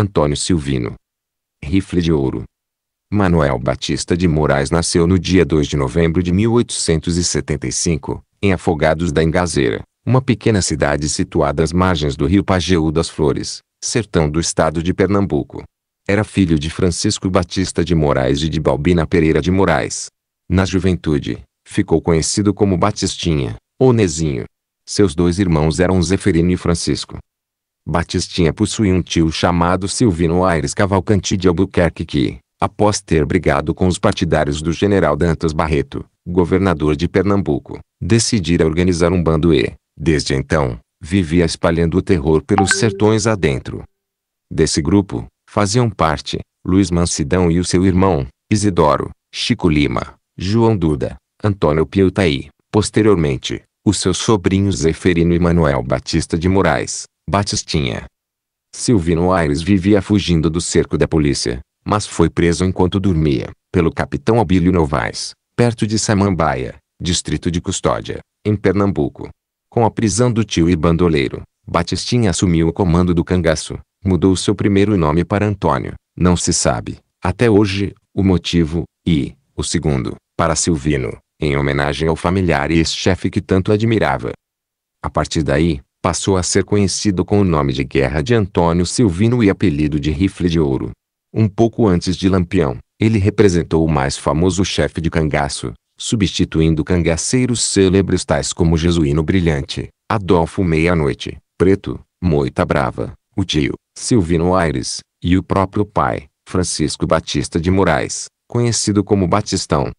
Antônio Silvino. Rifle de ouro. Manuel Batista de Moraes nasceu no dia 2 de novembro de 1875, em Afogados da Engazeira, uma pequena cidade situada às margens do rio Pajeú das Flores, sertão do estado de Pernambuco. Era filho de Francisco Batista de Moraes e de Balbina Pereira de Moraes. Na juventude, ficou conhecido como Batistinha, ou Nezinho. Seus dois irmãos eram Zeferino e Francisco. Batistinha possui um tio chamado Silvino Aires Cavalcanti de Albuquerque que, após ter brigado com os partidários do general Dantas Barreto, governador de Pernambuco, decidira organizar um bando e, desde então, vivia espalhando o terror pelos sertões adentro. Desse grupo, faziam parte, Luiz Mansidão e o seu irmão, Isidoro, Chico Lima, João Duda, Antônio Piutaí, posteriormente, os seus sobrinhos Zeferino e Manuel Batista de Moraes, Batistinha. Silvino Aires vivia fugindo do cerco da polícia, mas foi preso enquanto dormia, pelo capitão Abílio Novaes, perto de Samambaia, distrito de Custódia, em Pernambuco. Com a prisão do tio e bandoleiro, Batistinha assumiu o comando do cangaço, mudou seu primeiro nome para Antônio, não se sabe, até hoje, o motivo, e, o segundo, para Silvino, em homenagem ao familiar e ex-chefe que tanto admirava. A partir daí, passou a ser conhecido com o nome de Guerra de Antônio Silvino e apelido de Rifle de Ouro. Um pouco antes de Lampião, ele representou o mais famoso chefe de cangaço, substituindo cangaceiros célebres tais como Jesuíno Brilhante, Adolfo Meia-Noite, Preto, Moita Brava, o tio, Silvino Aires, e o próprio pai, Francisco Batista de Moraes, conhecido como Batistão.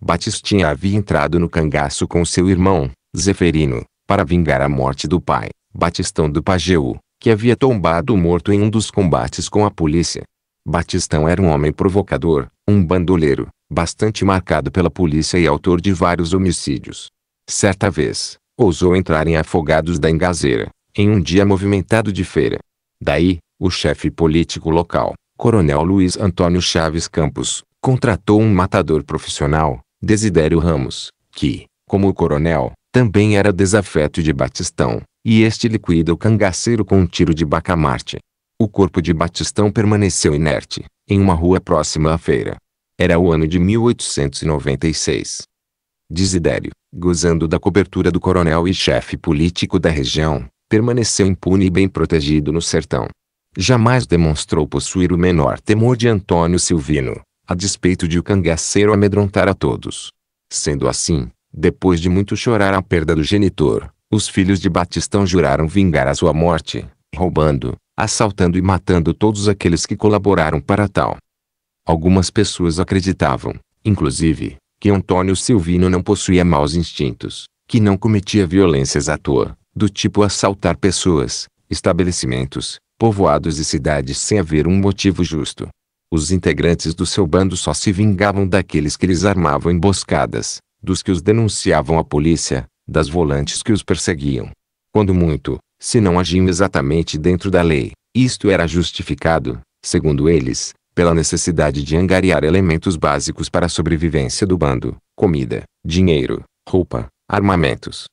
Batistinha havia entrado no cangaço com seu irmão, Zeferino, para vingar a morte do pai, Batistão do Pajeú, que havia tombado morto em um dos combates com a polícia. Batistão era um homem provocador, um bandoleiro, bastante marcado pela polícia e autor de vários homicídios. Certa vez, ousou entrar em Afogados da Engazeira, em um dia movimentado de feira. Daí, o chefe político local, Coronel Luiz Antônio Chaves Campos, contratou um matador profissional, Desidério Ramos, que, como o coronel, também era desafeto de Batistão, e este liquida o cangaceiro com um tiro de bacamarte. O corpo de Batistão permaneceu inerte, em uma rua próxima à feira. Era o ano de 1896. Desidério, gozando da cobertura do coronel e chefe político da região, permaneceu impune e bem protegido no sertão. Jamais demonstrou possuir o menor temor de Antônio Silvino, a despeito de o cangaceiro amedrontar a todos. Sendo assim, depois de muito chorar a perda do genitor, os filhos de Batistão juraram vingar a sua morte, roubando, assaltando e matando todos aqueles que colaboraram para tal. Algumas pessoas acreditavam, inclusive, que Antônio Silvino não possuía maus instintos, que não cometia violências à toa, do tipo assaltar pessoas, estabelecimentos, povoados e cidades sem haver um motivo justo. Os integrantes do seu bando só se vingavam daqueles que lhes armavam emboscadas, dos que os denunciavam à polícia, das volantes que os perseguiam. Quando muito, se não agiam exatamente dentro da lei, isto era justificado, segundo eles, pela necessidade de angariar elementos básicos para a sobrevivência do bando: comida, dinheiro, roupa, armamentos.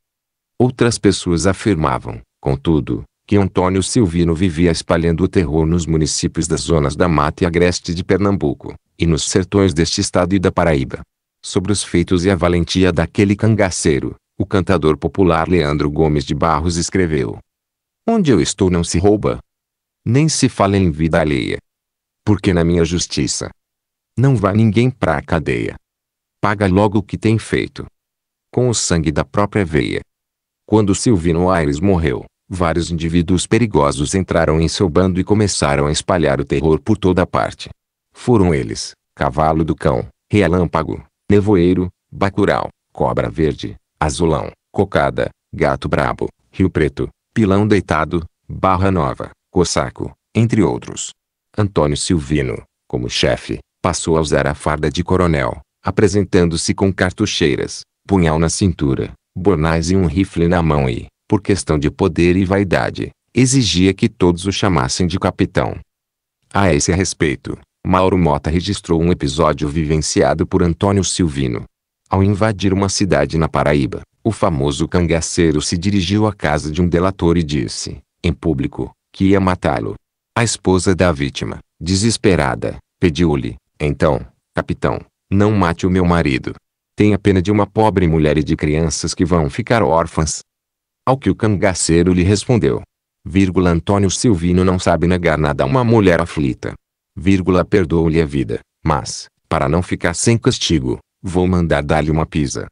Outras pessoas afirmavam, contudo, que Antônio Silvino vivia espalhando o terror nos municípios das zonas da mata e agreste de Pernambuco, e nos sertões deste estado e da Paraíba sobre os feitos e a valentia daquele cangaceiro, o cantador popular Leandro Gomes de Barros escreveu: Onde eu estou não se rouba, nem se fala em vida alheia. Porque na minha justiça não vai ninguém pra cadeia. Paga logo o que tem feito, com o sangue da própria veia. Quando Silvino Aires morreu, vários indivíduos perigosos entraram em seu bando e começaram a espalhar o terror por toda parte. Foram eles, Cavalo do Cão, Relâmpago, Nevoeiro, Bacurau, Cobra Verde, Azulão, Cocada, Gato Brabo, Rio Preto, Pilão Deitado, Barra Nova, Cossaco, entre outros. Antônio Silvino, como chefe, passou a usar a farda de coronel, apresentando-se com cartucheiras, punhal na cintura, bornais e um rifle na mão e, por questão de poder e vaidade, exigia que todos o chamassem de capitão. A esse respeito, Mauro Mota registrou um episódio vivenciado por Antônio Silvino. Ao invadir uma cidade na Paraíba, o famoso cangaceiro se dirigiu à casa de um delator e disse, em público, que ia matá-lo. A esposa da vítima, desesperada, pediu-lhe: Então, capitão, não mate o meu marido. Tenha pena de uma pobre mulher e de crianças que vão ficar órfãs. Ao que o cangaceiro lhe respondeu: Antônio Silvino não sabe negar nada a uma mulher aflita perdoou-lhe a vida, mas, para não ficar sem castigo, vou mandar dar-lhe uma pisa.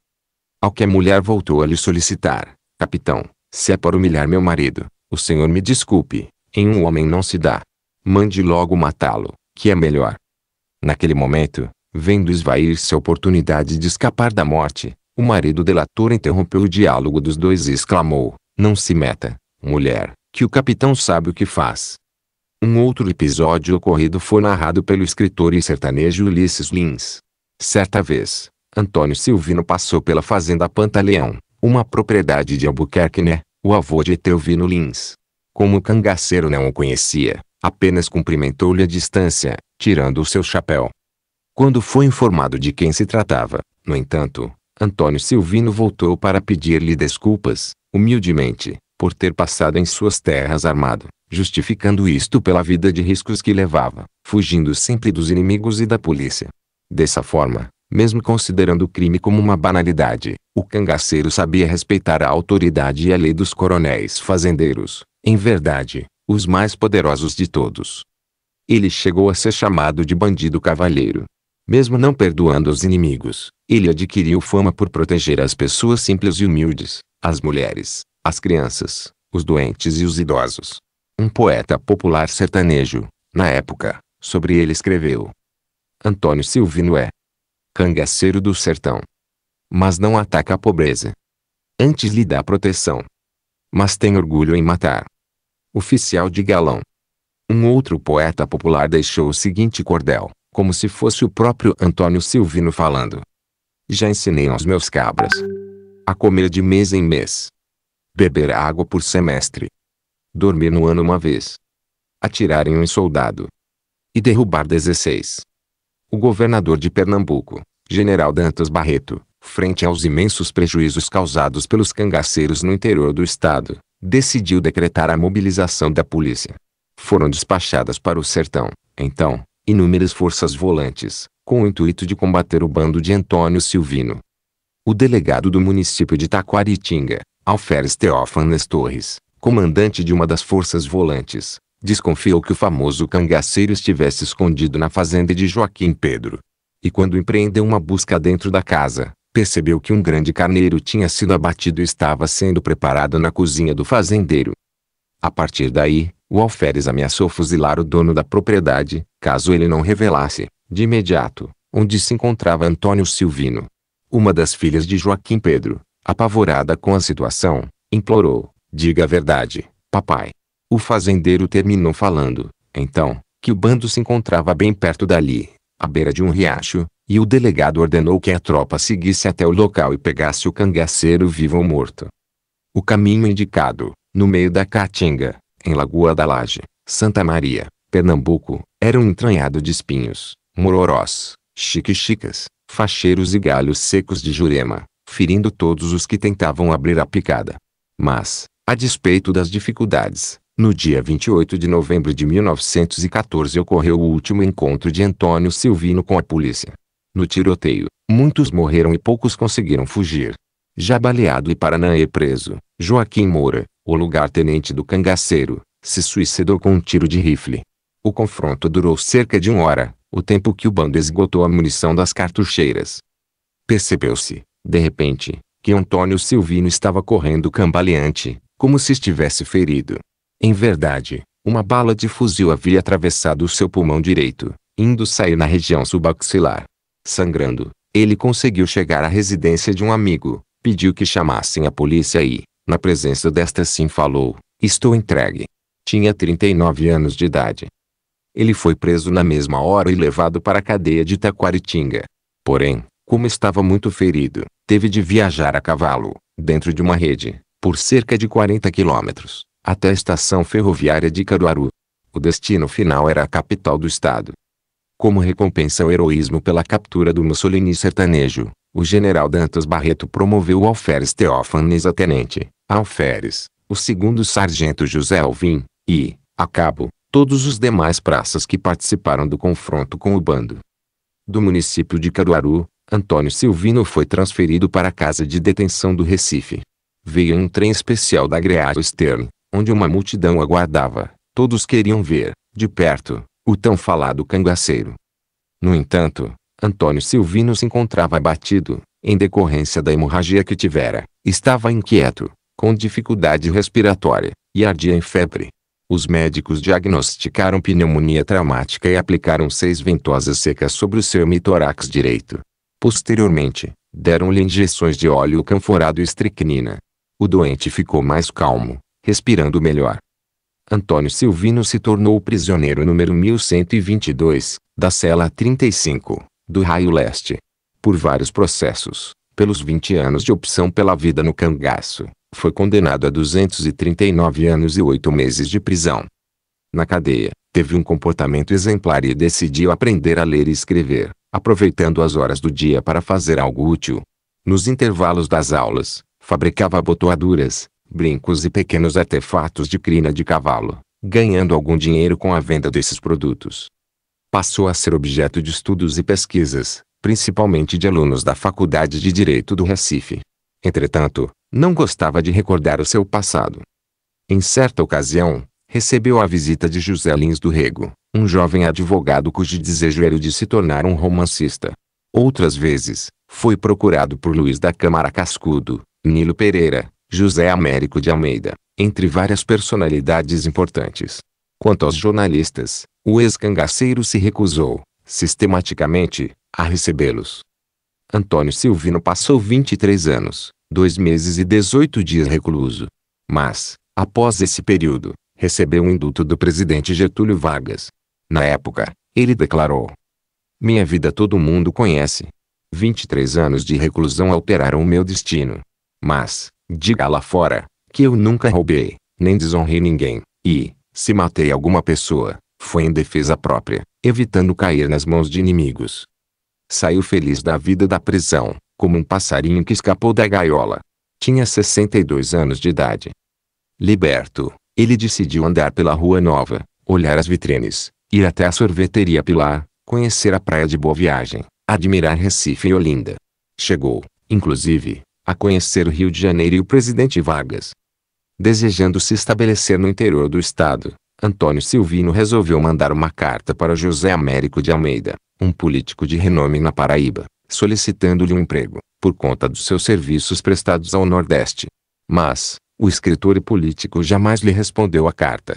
Ao que a mulher voltou a lhe solicitar, capitão, se é para humilhar meu marido, o senhor me desculpe, em um homem não se dá. Mande logo matá-lo, que é melhor. Naquele momento, vendo esvair-se a oportunidade de escapar da morte, o marido delator interrompeu o diálogo dos dois e exclamou, não se meta, mulher, que o capitão sabe o que faz. Um outro episódio ocorrido foi narrado pelo escritor e sertanejo Ulisses Lins. Certa vez, Antônio Silvino passou pela fazenda Pantaleão, uma propriedade de Albuquerque, né? o avô de Teovino Lins. Como o cangaceiro não o conhecia, apenas cumprimentou-lhe a distância, tirando o seu chapéu. Quando foi informado de quem se tratava, no entanto, Antônio Silvino voltou para pedir-lhe desculpas, humildemente, por ter passado em suas terras armado, justificando isto pela vida de riscos que levava, fugindo sempre dos inimigos e da polícia. Dessa forma, mesmo considerando o crime como uma banalidade, o cangaceiro sabia respeitar a autoridade e a lei dos coronéis fazendeiros, em verdade, os mais poderosos de todos. Ele chegou a ser chamado de bandido cavalheiro. Mesmo não perdoando os inimigos, ele adquiriu fama por proteger as pessoas simples e humildes, as mulheres, as crianças, os doentes e os idosos. Um poeta popular sertanejo, na época, sobre ele escreveu. Antônio Silvino é cangaceiro do sertão. Mas não ataca a pobreza. Antes lhe dá proteção. Mas tem orgulho em matar. Oficial de galão. Um outro poeta popular deixou o seguinte cordel, como se fosse o próprio Antônio Silvino falando. Já ensinei aos meus cabras a comer de mês em mês. Beber água por semestre. Dormir no ano uma vez. Atirar em um soldado. E derrubar 16. O governador de Pernambuco, General Dantas Barreto, frente aos imensos prejuízos causados pelos cangaceiros no interior do estado, decidiu decretar a mobilização da polícia. Foram despachadas para o sertão, então, inúmeras forças volantes, com o intuito de combater o bando de Antônio Silvino. O delegado do município de Taquaritinga, Alferes Teófanes Torres, comandante de uma das forças volantes, desconfiou que o famoso cangaceiro estivesse escondido na fazenda de Joaquim Pedro. E quando empreendeu uma busca dentro da casa, percebeu que um grande carneiro tinha sido abatido e estava sendo preparado na cozinha do fazendeiro. A partir daí, o alferes ameaçou fuzilar o dono da propriedade, caso ele não revelasse, de imediato, onde se encontrava Antônio Silvino. Uma das filhas de Joaquim Pedro, Apavorada com a situação, implorou: Diga a verdade, papai. O fazendeiro terminou falando, então, que o bando se encontrava bem perto dali, à beira de um riacho, e o delegado ordenou que a tropa seguisse até o local e pegasse o cangaceiro vivo ou morto. O caminho indicado, no meio da Caatinga, em Lagoa da Laje, Santa Maria, Pernambuco, era um entranhado de espinhos, mororós, chique-chicas, facheiros e galhos secos de jurema, ferindo todos os que tentavam abrir a picada. Mas, a despeito das dificuldades, no dia 28 de novembro de 1914 ocorreu o último encontro de Antônio Silvino com a polícia. No tiroteio, muitos morreram e poucos conseguiram fugir. Já baleado e Paranaê preso, Joaquim Moura, o lugar-tenente do cangaceiro, se suicidou com um tiro de rifle. O confronto durou cerca de uma hora, o tempo que o bando esgotou a munição das cartucheiras. Percebeu-se, de repente, que Antônio Silvino estava correndo cambaleante, como se estivesse ferido. Em verdade, uma bala de fuzil havia atravessado o seu pulmão direito, indo sair na região subaxilar. Sangrando, ele conseguiu chegar à residência de um amigo, pediu que chamassem a polícia e, na presença desta sim falou, estou entregue. Tinha 39 anos de idade. Ele foi preso na mesma hora e levado para a cadeia de Taquaritinga. Porém, como estava muito ferido, teve de viajar a cavalo, dentro de uma rede, por cerca de 40 quilômetros, até a estação ferroviária de Caruaru. O destino final era a capital do estado. Como recompensa ao heroísmo pela captura do Mussolini sertanejo, o general Dantas Barreto promoveu o alferes Teófanes a tenente, alferes, o segundo sargento José Alvim, e, a cabo, todos os demais praças que participaram do confronto com o bando. Do município de Caruaru, Antônio Silvino foi transferido para a casa de detenção do Recife. Veio em um trem especial da Greado Stern, onde uma multidão aguardava. Todos queriam ver, de perto, o tão falado cangaceiro. No entanto, Antônio Silvino se encontrava abatido, em decorrência da hemorragia que tivera. Estava inquieto, com dificuldade respiratória, e ardia em febre. Os médicos diagnosticaram pneumonia traumática e aplicaram seis ventosas secas sobre o seu mitorax direito. Posteriormente, deram-lhe injeções de óleo canforado e estricnina. O doente ficou mais calmo, respirando melhor. Antônio Silvino se tornou o prisioneiro número 1122, da cela 35, do Raio Leste. Por vários processos, pelos 20 anos de opção pela vida no cangaço, foi condenado a 239 anos e 8 meses de prisão. Na cadeia, teve um comportamento exemplar e decidiu aprender a ler e escrever aproveitando as horas do dia para fazer algo útil. Nos intervalos das aulas, fabricava abotoaduras, brincos e pequenos artefatos de crina de cavalo, ganhando algum dinheiro com a venda desses produtos. Passou a ser objeto de estudos e pesquisas, principalmente de alunos da Faculdade de Direito do Recife. Entretanto, não gostava de recordar o seu passado. Em certa ocasião, recebeu a visita de José Lins do Rego, um jovem advogado cujo desejo era o de se tornar um romancista. Outras vezes, foi procurado por Luiz da Câmara Cascudo, Nilo Pereira, José Américo de Almeida, entre várias personalidades importantes. Quanto aos jornalistas, o ex-cangaceiro se recusou, sistematicamente, a recebê-los. Antônio Silvino passou 23 anos, 2 meses e 18 dias recluso. Mas, após esse período, recebeu o indulto do presidente Getúlio Vargas. Na época, ele declarou: Minha vida todo mundo conhece. 23 anos de reclusão alteraram o meu destino. Mas, diga lá fora, que eu nunca roubei, nem desonrei ninguém, e, se matei alguma pessoa, foi em defesa própria, evitando cair nas mãos de inimigos. Saiu feliz da vida da prisão, como um passarinho que escapou da gaiola. Tinha 62 anos de idade. Liberto, ele decidiu andar pela rua nova, olhar as vitrines, ir até a sorveteria Pilar, conhecer a praia de Boa Viagem, admirar Recife e Olinda. Chegou, inclusive, a conhecer o Rio de Janeiro e o presidente Vargas. Desejando se estabelecer no interior do estado, Antônio Silvino resolveu mandar uma carta para José Américo de Almeida, um político de renome na Paraíba, solicitando-lhe um emprego, por conta dos seus serviços prestados ao Nordeste. Mas, o escritor e político jamais lhe respondeu a carta.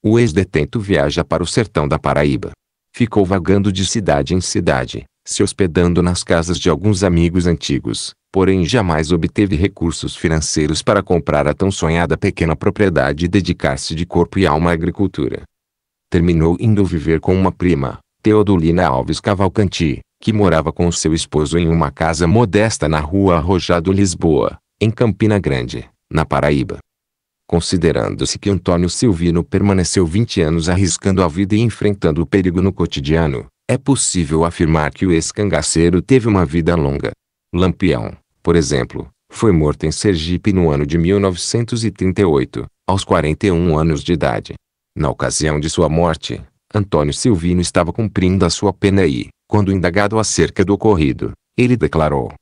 O ex-detento viaja para o sertão da Paraíba. Ficou vagando de cidade em cidade, se hospedando nas casas de alguns amigos antigos, porém jamais obteve recursos financeiros para comprar a tão sonhada pequena propriedade e dedicar-se de corpo e alma à agricultura. Terminou indo viver com uma prima, Teodolina Alves Cavalcanti, que morava com seu esposo em uma casa modesta na rua Arrojado Lisboa, em Campina Grande na Paraíba. Considerando-se que Antônio Silvino permaneceu 20 anos arriscando a vida e enfrentando o perigo no cotidiano, é possível afirmar que o ex-cangaceiro teve uma vida longa. Lampião, por exemplo, foi morto em Sergipe no ano de 1938, aos 41 anos de idade. Na ocasião de sua morte, Antônio Silvino estava cumprindo a sua pena e, quando indagado acerca do ocorrido, ele declarou: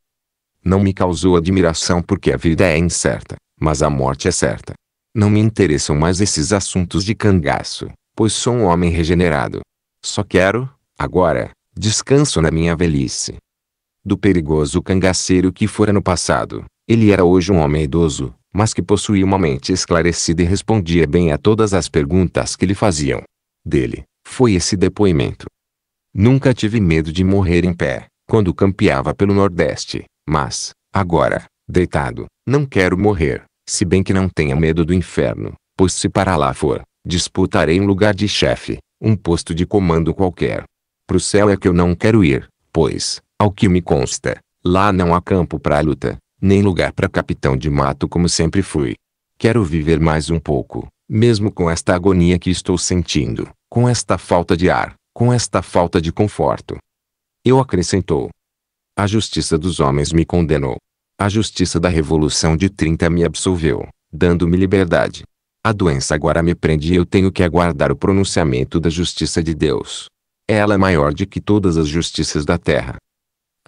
Não me causou admiração porque a vida é incerta mas a morte é certa. Não me interessam mais esses assuntos de cangaço, pois sou um homem regenerado. Só quero, agora, descanso na minha velhice. Do perigoso cangaceiro que fora no passado, ele era hoje um homem idoso, mas que possuía uma mente esclarecida e respondia bem a todas as perguntas que lhe faziam. Dele, foi esse depoimento. Nunca tive medo de morrer em pé, quando campeava pelo Nordeste, mas, agora, deitado, não quero morrer se bem que não tenha medo do inferno, pois se para lá for, disputarei um lugar de chefe, um posto de comando qualquer. Pro céu é que eu não quero ir, pois, ao que me consta, lá não há campo para luta, nem lugar para capitão de mato como sempre fui. Quero viver mais um pouco, mesmo com esta agonia que estou sentindo, com esta falta de ar, com esta falta de conforto. Eu acrescentou. A justiça dos homens me condenou, a justiça da Revolução de 30 me absolveu, dando-me liberdade. A doença agora me prende e eu tenho que aguardar o pronunciamento da justiça de Deus. É ela é maior de que todas as justiças da terra.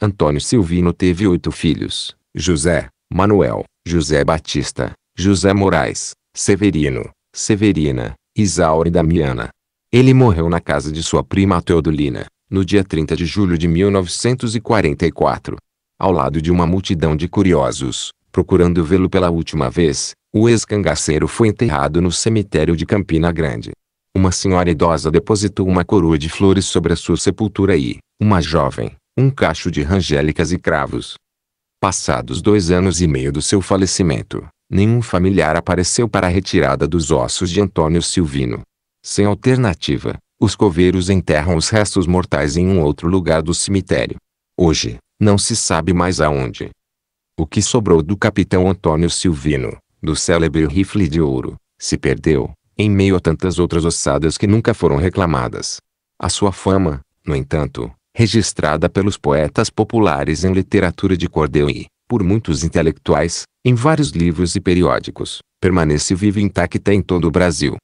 Antônio Silvino teve oito filhos: José, Manuel, José Batista, José Moraes, Severino, Severina, Isaura e Damiana. Ele morreu na casa de sua prima Teodolina, no dia 30 de julho de 1944 ao lado de uma multidão de curiosos, procurando vê-lo pela última vez, o ex-cangaceiro foi enterrado no cemitério de Campina Grande. Uma senhora idosa depositou uma coroa de flores sobre a sua sepultura e, uma jovem, um cacho de rangélicas e cravos. Passados dois anos e meio do seu falecimento, nenhum familiar apareceu para a retirada dos ossos de Antônio Silvino. Sem alternativa, os coveiros enterram os restos mortais em um outro lugar do cemitério. Hoje, não se sabe mais aonde. O que sobrou do capitão Antônio Silvino, do célebre rifle de ouro, se perdeu, em meio a tantas outras ossadas que nunca foram reclamadas. A sua fama, no entanto, registrada pelos poetas populares em literatura de cordel e, por muitos intelectuais, em vários livros e periódicos, permanece viva intacta em todo o Brasil.